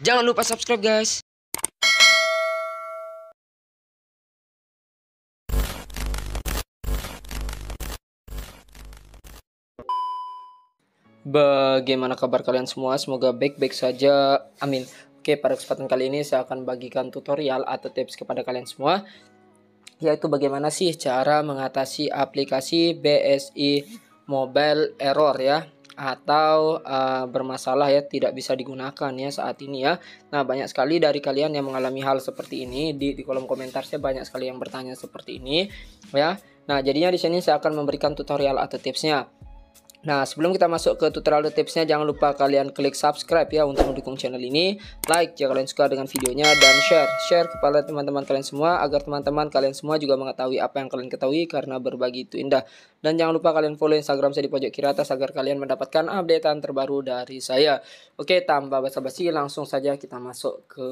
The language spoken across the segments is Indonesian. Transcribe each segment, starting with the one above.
Jangan lupa subscribe guys. Bagaimana kabar kalian semua? Semoga baik-baik saja. Amin. Oke, pada kesempatan kali ini saya akan bagikan tutorial atau tips kepada kalian semua yaitu bagaimana sih cara mengatasi aplikasi BSI Mobile Error ya atau uh, bermasalah ya tidak bisa digunakan ya saat ini ya. Nah, banyak sekali dari kalian yang mengalami hal seperti ini di di kolom komentar saya banyak sekali yang bertanya seperti ini ya. Nah, jadinya di sini saya akan memberikan tutorial atau tipsnya. Nah, sebelum kita masuk ke tutorial dan tipsnya, jangan lupa kalian klik subscribe ya untuk mendukung channel ini. Like jika kalian suka dengan videonya dan share. Share kepada teman-teman kalian semua agar teman-teman kalian semua juga mengetahui apa yang kalian ketahui karena berbagi itu indah. Dan jangan lupa kalian follow Instagram saya di pojok kiri atas agar kalian mendapatkan updatean terbaru dari saya. Oke, tanpa basa-basi langsung saja kita masuk ke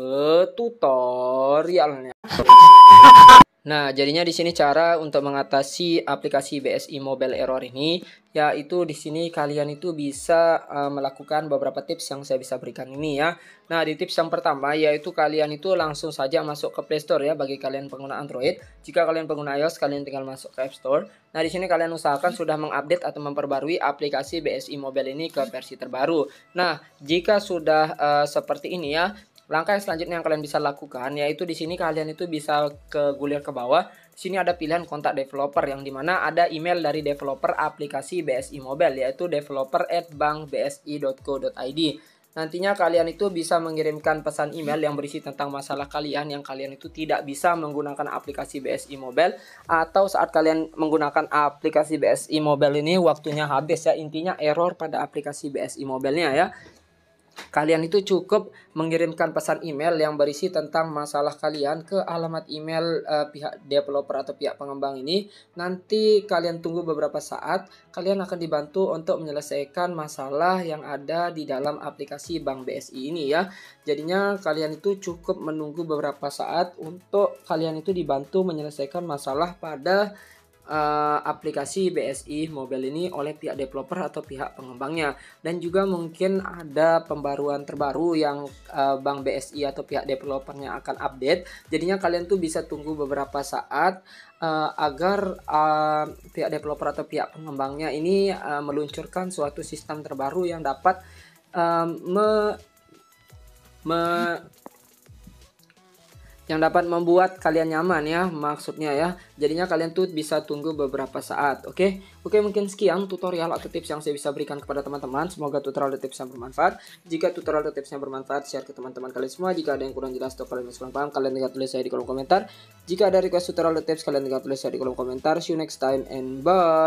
tutorialnya. Nah, jadinya di sini cara untuk mengatasi aplikasi BSI Mobile Error ini yaitu di sini kalian itu bisa uh, melakukan beberapa tips yang saya bisa berikan ini ya. Nah, di tips yang pertama yaitu kalian itu langsung saja masuk ke Play Store ya bagi kalian pengguna Android. Jika kalian pengguna iOS, kalian tinggal masuk ke App Store. Nah, di sini kalian usahakan sudah mengupdate atau memperbarui aplikasi BSI Mobile ini ke versi terbaru. Nah, jika sudah uh, seperti ini ya, Langkah yang selanjutnya yang kalian bisa lakukan yaitu di sini kalian itu bisa ke gulir ke bawah. Di sini ada pilihan kontak developer yang dimana ada email dari developer aplikasi BSI Mobile yaitu developer at developer@bankbsi.co.id. Nantinya kalian itu bisa mengirimkan pesan email yang berisi tentang masalah kalian yang kalian itu tidak bisa menggunakan aplikasi BSI Mobile atau saat kalian menggunakan aplikasi BSI Mobile ini waktunya habis ya intinya error pada aplikasi BSI Mobile-nya ya. Kalian itu cukup mengirimkan pesan email yang berisi tentang masalah kalian ke alamat email uh, pihak developer atau pihak pengembang ini. Nanti kalian tunggu beberapa saat, kalian akan dibantu untuk menyelesaikan masalah yang ada di dalam aplikasi Bank BSI ini ya. Jadinya kalian itu cukup menunggu beberapa saat untuk kalian itu dibantu menyelesaikan masalah pada uh, aplikasi BSI Mobile ini oleh pihak developer atau pihak pengembangnya dan juga mungkin ada pembaruan terbaru yang uh, Bank BSI atau pihak developernya akan update jadinya kalian tuh bisa tunggu beberapa saat uh, agar uh, pihak developer atau pihak pengembangnya ini uh, meluncurkan suatu sistem terbaru yang dapat uh, me, me yang dapat membuat kalian nyaman ya maksudnya ya jadinya kalian tuh bisa tunggu beberapa saat oke okay? oke okay, mungkin sekian tutorial atau tips yang saya bisa berikan kepada teman-teman semoga tutorial dan tipsnya bermanfaat jika tutorial dan tipsnya bermanfaat share ke teman-teman kalian semua jika ada yang kurang jelas atau kalian masih kurang paham kalian tinggal tulis saya di kolom komentar jika ada request tutorial dan tips kalian tinggal tulis saya di kolom komentar see you next time and bye